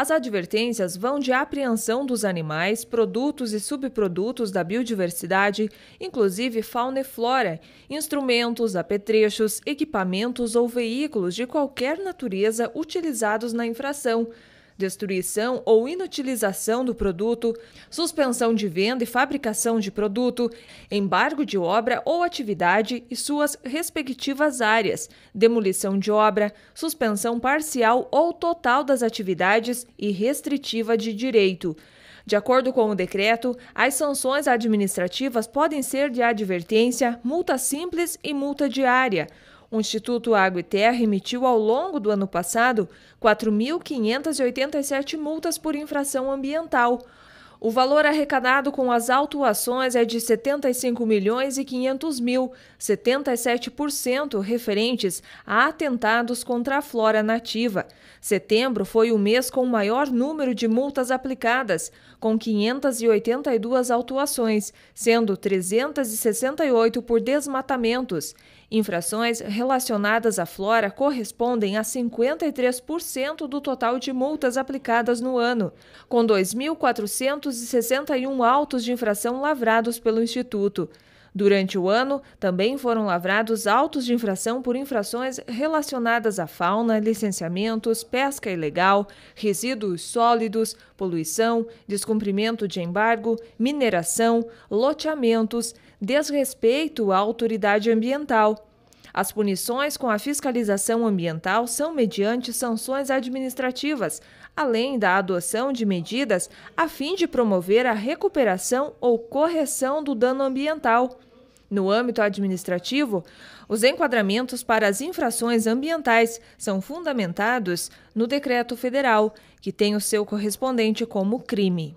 As advertências vão de apreensão dos animais, produtos e subprodutos da biodiversidade, inclusive fauna e flora, instrumentos, apetrechos, equipamentos ou veículos de qualquer natureza utilizados na infração destruição ou inutilização do produto, suspensão de venda e fabricação de produto, embargo de obra ou atividade e suas respectivas áreas, demolição de obra, suspensão parcial ou total das atividades e restritiva de direito. De acordo com o decreto, as sanções administrativas podem ser de advertência, multa simples e multa diária. O Instituto Água e Terra emitiu ao longo do ano passado 4.587 multas por infração ambiental, o valor arrecadado com as autuações é de 75 milhões e 500 mil, 77% referentes a atentados contra a flora nativa. Setembro foi o mês com o maior número de multas aplicadas, com 582 autuações, sendo 368 por desmatamentos. Infrações relacionadas à flora correspondem a 53% do total de multas aplicadas no ano, com 2.400 261 autos de infração lavrados pelo Instituto. Durante o ano, também foram lavrados autos de infração por infrações relacionadas à fauna, licenciamentos, pesca ilegal, resíduos sólidos, poluição, descumprimento de embargo, mineração, loteamentos, desrespeito à autoridade ambiental, as punições com a fiscalização ambiental são mediante sanções administrativas, além da adoção de medidas a fim de promover a recuperação ou correção do dano ambiental. No âmbito administrativo, os enquadramentos para as infrações ambientais são fundamentados no decreto federal, que tem o seu correspondente como crime.